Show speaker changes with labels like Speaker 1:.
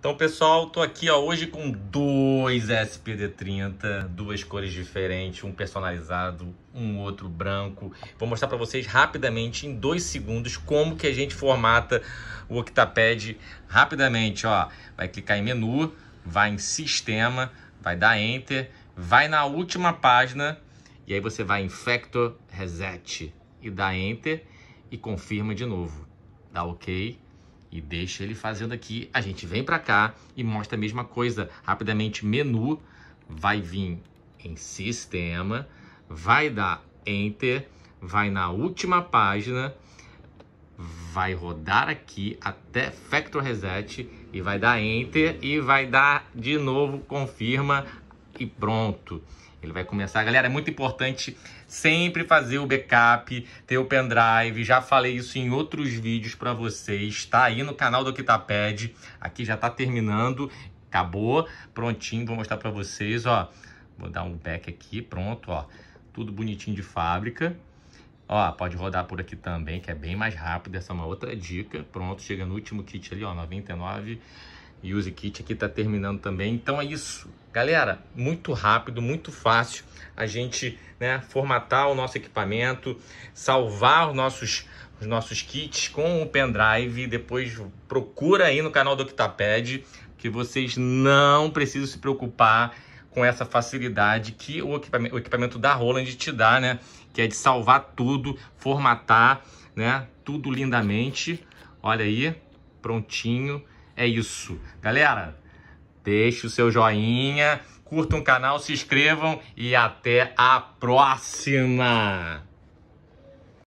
Speaker 1: Então, pessoal, tô aqui ó, hoje com dois SPD30, duas cores diferentes, um personalizado, um outro branco. Vou mostrar para vocês rapidamente, em dois segundos, como que a gente formata o Octapad rapidamente. Ó. Vai clicar em menu, vai em sistema, vai dar enter, vai na última página e aí você vai em Factor Reset e dá enter e confirma de novo. Dá ok e deixa ele fazendo aqui. A gente vem para cá e mostra a mesma coisa rapidamente. Menu vai vir em sistema, vai dar enter, vai na última página, vai rodar aqui até factory reset e vai dar enter e vai dar de novo confirma e pronto. Ele vai começar. Galera, é muito importante sempre fazer o backup, ter o pendrive. Já falei isso em outros vídeos para vocês. Tá aí no canal do Kitapad. Aqui já tá terminando. Acabou. Prontinho. Vou mostrar para vocês, ó. Vou dar um back aqui. Pronto, ó. Tudo bonitinho de fábrica. Ó, pode rodar por aqui também, que é bem mais rápido. Essa é uma outra dica. Pronto, chega no último kit ali, ó. 99 Use Kit aqui está terminando também. Então é isso. Galera, muito rápido, muito fácil a gente né, formatar o nosso equipamento, salvar os nossos, os nossos kits com o pendrive. Depois procura aí no canal do Octaped que vocês não precisam se preocupar com essa facilidade que o equipamento, o equipamento da Roland te dá, né? Que é de salvar tudo, formatar, né? Tudo lindamente. Olha aí, prontinho. É isso. Galera, deixe o seu joinha, curtam o canal, se inscrevam e até a próxima!